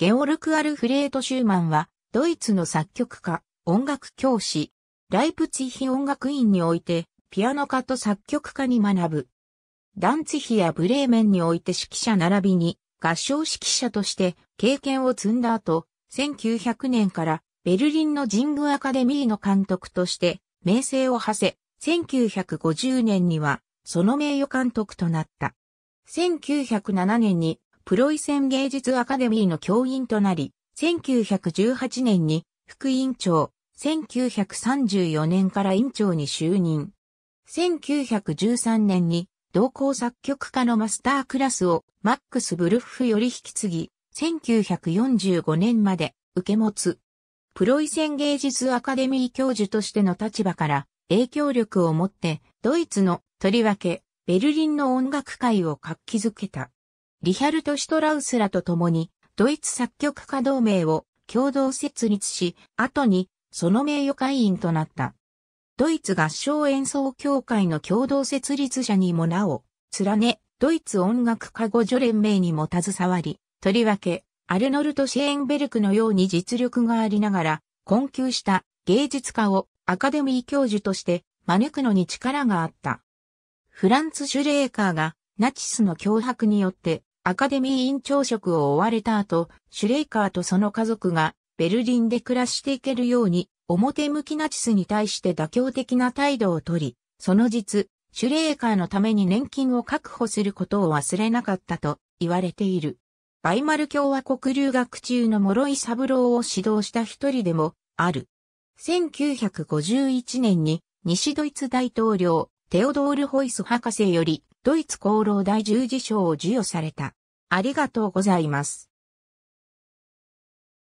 ゲオルク・アルフレート・シューマンは、ドイツの作曲家、音楽教師、ライプツィヒ音楽院において、ピアノ科と作曲家に学ぶ。ダンツヒやブレーメンにおいて指揮者並びに、合唱指揮者として経験を積んだ後、1900年からベルリンの神宮アカデミーの監督として名声を馳せ、1950年にはその名誉監督となった。1907年にプロイセン芸術アカデミーの教員となり、1918年に副委員長、1934年から委員長に就任。1913年に同行作曲家のマスタークラスをマックス・ブルッフより引き継ぎ、1945年まで受け持つ。プロイセン芸術アカデミー教授としての立場から影響力を持ってドイツのとりわけベルリンの音楽界を活気づけた。リヒャルト・シュトラウスらと共に、ドイツ作曲家同盟を共同設立し、後にその名誉会員となった。ドイツ合唱演奏協会の共同設立者にもなお、連ね、ドイツ音楽家語助連盟にも携わり、とりわけ、アルノルト・シェーンベルクのように実力がありながら、困窮した芸術家をアカデミー教授として招くのに力があった。フランツ・シュレーカーがナチスの脅迫によってアカデミー委員長職を追われた後、シュレイカーとその家族がベルリンで暮らしていけるように、表向きナチスに対して妥協的な態度をとり、その実、シュレーカーのために年金を確保することを忘れなかったと言われている。バイマル共和国留学中の諸井三郎を指導した一人でもある。1951年に西ドイツ大統領テオドール・ホイス博士よりドイツ功労大十字章を授与された。ありがとうございます。